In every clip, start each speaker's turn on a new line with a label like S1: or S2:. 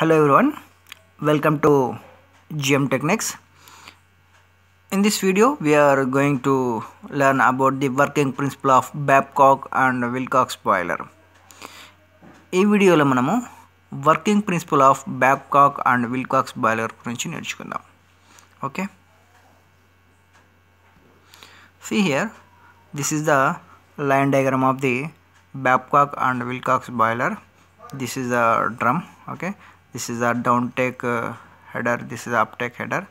S1: hello everyone welcome to gm techniques in this video we are going to learn about the working principle of babcock and wilcox spoiler ee video lo manamu working principle of babcock and wilcox spoiler gurinchi nerchukundam okay see here this is the line diagram of the babcock and wilcox boiler. this is the drum okay this is our down take uh, header this is uptake header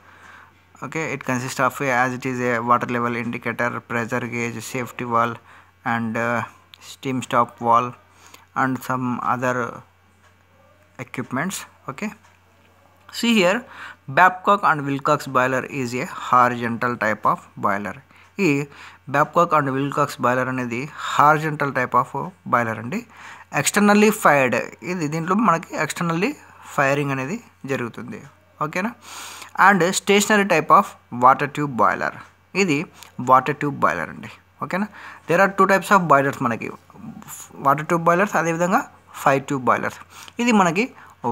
S1: okay it consists of as it is a water level indicator pressure gauge safety wall and uh, steam stop wall and some other equipments okay see here babcock and wilcox boiler is a horizontal type of boiler ఈ Babcock and Wilcox boiler అనేది horizontal type of boiler అండి externally fired ఇది దీంట్లో మనకి externally firing అనేది జరుగుతుంది ఓకేనా and stationary type of water tube boiler ఇది వాటర్ ట్యూబ్ బాయిలర్ అండి ఓకేనా there are two types of boilers మనకి వాటర్ ట్యూబ్ బాయిలర్స్ అదేవిధంగా ఫైర్ ట్యూబ్ బాయిలర్స్ ఇది మనకి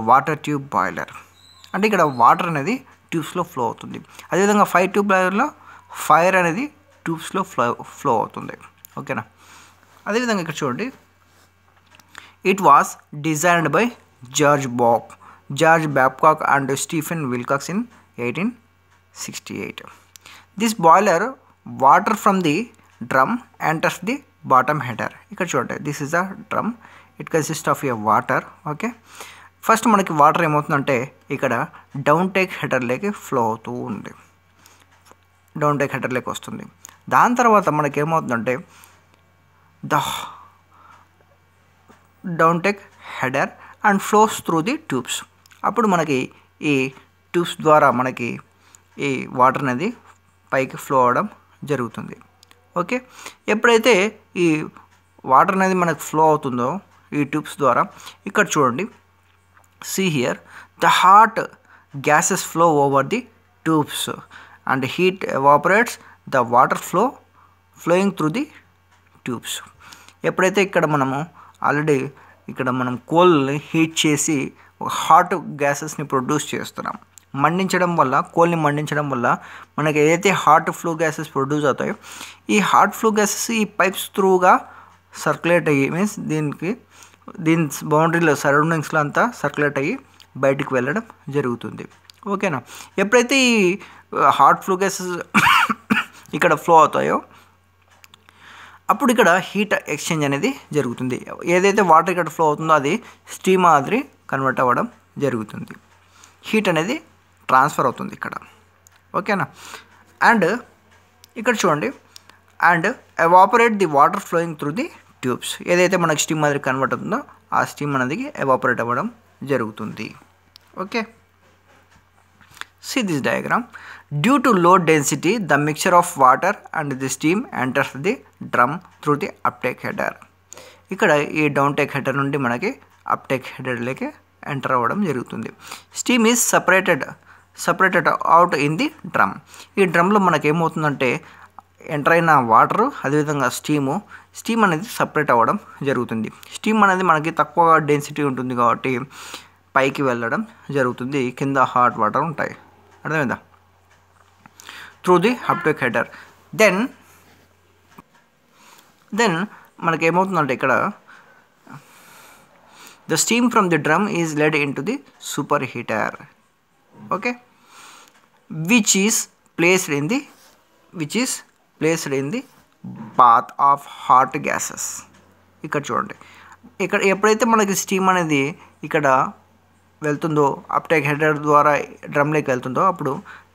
S1: వాటర్ ట్యూబ్ బాయిలర్ అంటే ఇక్కడ వాటర్ అనేది ట్యూబ్స్లో ఫ్లో అవుతుంది అదేవిధంగా ఫైర్ ట్యూబ్ బాయిలర్లో ఫైర్ అనేది ట్యూబ్స్లో ఫ్లో ఫ్లో అవుతుంది ఓకేనా అదేవిధంగా ఇక్కడ చూడండి it was designed by George Babcock George and Stephen Wilcox in eighteen sixty eight this boiler water from the drum enters the bottom header. ఇక్కడ చూడండి this is the drum it consist of a water okay first మనకి water ఏమవుతుందంటే ఇక్కడ down take హెడర్లోకి flow అవుతూ ఉంది down take హెడర్లోకి వస్తుంది దాని తర్వాత మనకి ఏమవుతుందంటే the down take header and flows through the tubes అప్పుడు మనకి ఈ ట్యూబ్స్ ద్వారా మనకి ఈ వాటర్ అనేది పైకి ఫ్లో అవడం జరుగుతుంది ఓకే ఎప్పుడైతే ఈ వాటర్ అనేది మనకు ఫ్లో అవుతుందో ఈ ట్యూబ్స్ ద్వారా ఇక్కడ చూడండి see here the hot gases flow over the tubes and heat evaporates the water flow flowing through the tubes ఎప్పుడైతే ఇక్కడ మనము ఆల్రెడీ ఇక్కడ మనం కోల్ని హీట్ చేసి హాట్ గ్యాసెస్ని ప్రొడ్యూస్ చేస్తున్నాం మండించడం వల్ల కోల్ని మండించడం వల్ల మనకి ఏదైతే హాట్ ఫ్లూ గ్యాసెస్ ప్రొడ్యూస్ అవుతాయో ఈ హాట్ ఫ్లూ గ్యాసెస్ ఈ పైప్స్ త్రూగా సర్క్యులేట్ అయ్యి మీన్స్ దీనికి దీని బౌండరీలో సరౌండింగ్స్లో అంతా సర్క్యులేట్ అయ్యి బయటికి వెళ్ళడం జరుగుతుంది ఓకేనా ఎప్పుడైతే ఈ హాట్ ఫ్లూ గ్యాసెస్ ఇక్కడ ఫ్లో అవుతాయో అప్పుడు ఇక్కడ హీట్ ఎక్స్చేంజ్ అనేది జరుగుతుంది ఏదైతే వాటర్ ఇక్కడ ఫ్లో అవుతుందో అది స్టీమ్ మాదిరి కన్వర్ట్ అవ్వడం జరుగుతుంది హీట్ అనేది ట్రాన్స్ఫర్ అవుతుంది ఇక్కడ ఓకేనా అండ్ ఇక్కడ చూడండి and evaporate the water flowing through the tubes ఏదైతే మనకు స్టీమ్ అనేది కన్వర్ట్ అవుతుందో ఆ స్టీమ్ అనేది ఎవాపరేట్ అవ్వడం జరుగుతుంది okay see this diagram due to low density the mixture of water and the steam enter the drum through the uptake header ఇక్కడ ఈ డౌన్ టేక్ హెడర్ నుండి మనకి అప్టేక్ హెడర్లోకి ఎంటర్ అవ్వడం జరుగుతుంది steam is separated separated out in the drum ఈ డ్రమ్లో మనకి ఏమవుతుందంటే ఎంటర్ అయిన వాటర్ అదేవిధంగా స్టీము స్టీమ్ అనేది సపరేట్ అవ్వడం జరుగుతుంది స్టీమ్ అనేది మనకి తక్కువ డెన్సిటీ ఉంటుంది కాబట్టి పైకి వెళ్ళడం జరుగుతుంది కింద హాట్ వాటర్ ఉంటాయి అర్థమైందా through the uptake header then then మనకి ఏమవుతుందంటే ఇక్కడ the steam from the drum is led into the superheater okay which is placed in the which is placed in the bath of hot gases ఇక్కడ చూడండి ఇక్కడ ఎప్పుడైతే మనకి steam అనేది ఇక్కడ వెళ్తుందో అప్టెక్ హెడర్ ద్వారా డ్రమ్లోకి వెళ్తుందో అప్పుడు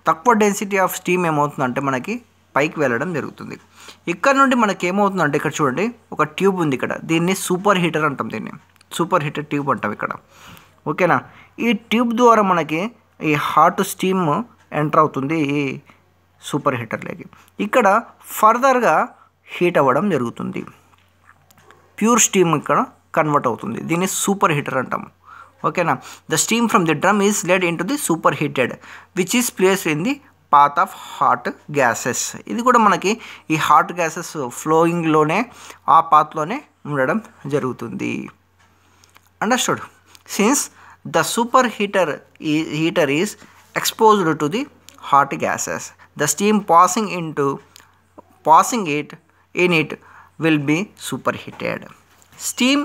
S1: తక్కువ డెన్సిటీ ఆఫ్ స్టీమ్ ఏమవుతుందంటే మనకి పైకి వెళ్ళడం జరుగుతుంది ఇక్కడ నుండి మనకి ఏమవుతుందంటే ఇక్కడ చూడండి ఒక ట్యూబ్ ఉంది ఇక్కడ దీన్ని సూపర్ హీటర్ అంటాం దీన్ని సూపర్ హీటెడ్ ట్యూబ్ అంటాం ఇక్కడ ఓకేనా ఈ ట్యూబ్ ద్వారా మనకి ఈ హాట్ స్టీమ్ ఎంటర్ అవుతుంది ఈ సూపర్ హీటర్లోకి ఇక్కడ ఫర్దర్గా హీట్ అవ్వడం జరుగుతుంది ప్యూర్ స్టీమ్ ఇక్కడ కన్వర్ట్ అవుతుంది దీన్ని సూపర్ హీటర్ అంటాం ఓకేనా the steam from the drum is led in to the super heated which is place in the path of hot gases ఇది కూడా మనకి ఈ హాట్ గ్యాసెస్ ఫ్లోయింగ్లోనే ఆ పాత్లోనే ఉండడం జరుగుతుంది understood since the superheater heater is exposed to the hot gases the steam passing into passing it in it will be superheated steam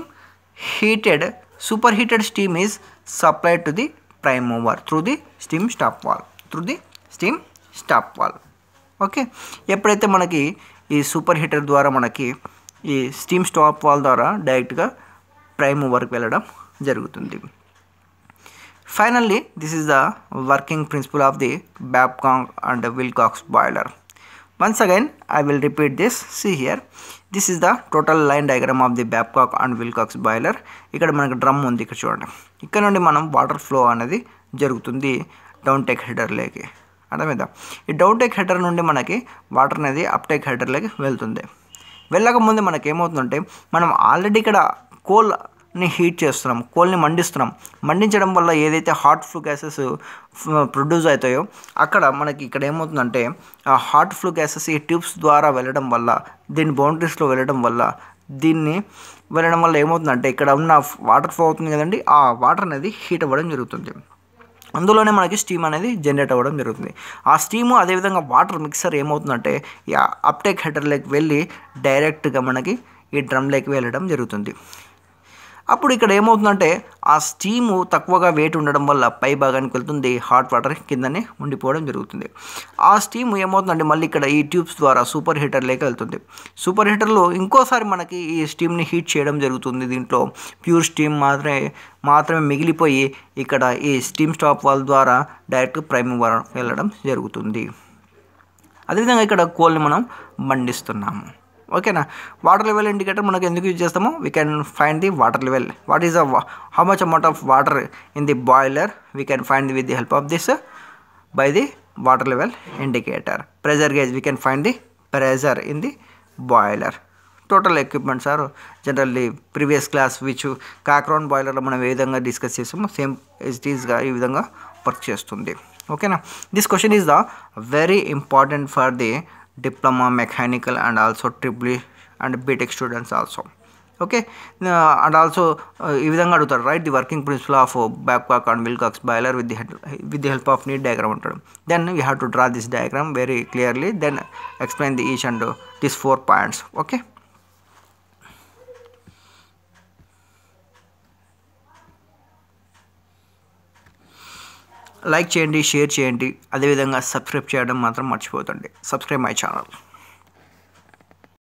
S1: heated superheated steam is supplied to the prime mover through the steam stop valve through the steam stop valve okay ఎప్పుడైతే మనకి ఈ super heater ద్వారా మనకి ఈ steam stop valve ద్వారా డైరెక్ట్గా prime work వెళ్ళడం జరుగుతుంది finally this is the working principle of the Babcock and Wilcox boiler once again I will repeat this see here this is the total line diagram of the Babcock and Wilcox boiler ఇక్కడ మనకు drum ఉంది ఇక్కడ చూడండి ఇక్కడ నుండి మనం water flow అనేది జరుగుతుంది డౌన్ టెక్ హెడర్లోకి అర్థమైందా ఈ డౌన్ టెక్ హెడర్ నుండి మనకి వాటర్ అనేది అప్ టెక్ హెడర్లోకి వెళ్తుంది వెళ్ళక ముందు మనకి ఏమవుతుందంటే మనం ఆల్రెడీ ఇక్కడ కోల్ని హీట్ చేస్తున్నాం కోల్ని మండిస్తున్నాం మండించడం వల్ల ఏదైతే హాట్ ఫ్లూ గ్యాసెస్ ప్రొడ్యూస్ అవుతాయో అక్కడ మనకి ఇక్కడ ఏమవుతుందంటే ఆ హాట్ ఫ్లూ గ్యాసెస్ ఈ ట్యూబ్స్ ద్వారా వెళ్ళడం వల్ల దీని బౌండరీస్లో వెళ్ళడం వల్ల దీన్ని వెళ్ళడం వల్ల ఏమవుతుందంటే ఇక్కడ ఉన్న వాటర్ ఫ్లో అవుతుంది కదండి ఆ వాటర్ అనేది హీట్ అవ్వడం జరుగుతుంది అందులోనే మనకి స్టీమ్ అనేది జనరేట్ అవ్వడం జరుగుతుంది ఆ స్టీము అదేవిధంగా వాటర్ మిక్సర్ ఏమవుతుందంటే అప్టేక్ హెటర్లోకి వెళ్ళి డైరెక్ట్గా మనకి ఈ డ్రమ్లోకి వెళ్ళడం జరుగుతుంది అప్పుడు ఇక్కడ ఏమవుతుందంటే ఆ స్టీము తక్కువగా వెయిట్ ఉండడం వల్ల పై భాగానికి వెళ్తుంది హాట్ వాటర్ కిందనే ఉండిపోవడం జరుగుతుంది ఆ స్టీమ్ ఏమవుతుందంటే మళ్ళీ ఇక్కడ ఈ ట్యూబ్స్ ద్వారా సూపర్ హీటర్ లేక వెళ్తుంది సూపర్ హీటర్లో ఇంకోసారి మనకి ఈ స్టీమ్ని హీట్ చేయడం జరుగుతుంది దీంట్లో ప్యూర్ స్టీమ్ మాత్రమే మాత్రమే మిగిలిపోయి ఇక్కడ ఈ స్టీమ్ స్టాప్ వాల్ ద్వారా డైరెక్ట్ ప్రైమ్ వెళ్ళడం జరుగుతుంది అదేవిధంగా ఇక్కడ కోల్ని మనం మండిస్తున్నాము ఓకేనా వాటర్ లెవెల్ ఇండికేటర్ మనకు ఎందుకు యూజ్ చేస్తాము we can find the water level what is the how much amount of water in the boiler we can find with the help of this by the water level indicator pressure gauge we can find the pressure in the boiler total equipments sir generally previous class which Cochran బాయిలర్లో మనం ఏ విధంగా discuss చేసామో same ఎస్టీస్గా ఈ విధంగా work చేస్తుంది ఓకేనా this question is the very important for the diploma mechanical and also triple and btech students also okay uh, and also uh, right the working principle of uh, Babcock and wilcox boiler with the head, with the help of neat diagram then we have to draw this diagram very clearly then explain the each and uh, these four points okay like చేయండి share చేయండి అదేవిధంగా subscribe చేయడం మాత్రం మర్చిపోతుంది subscribe my channel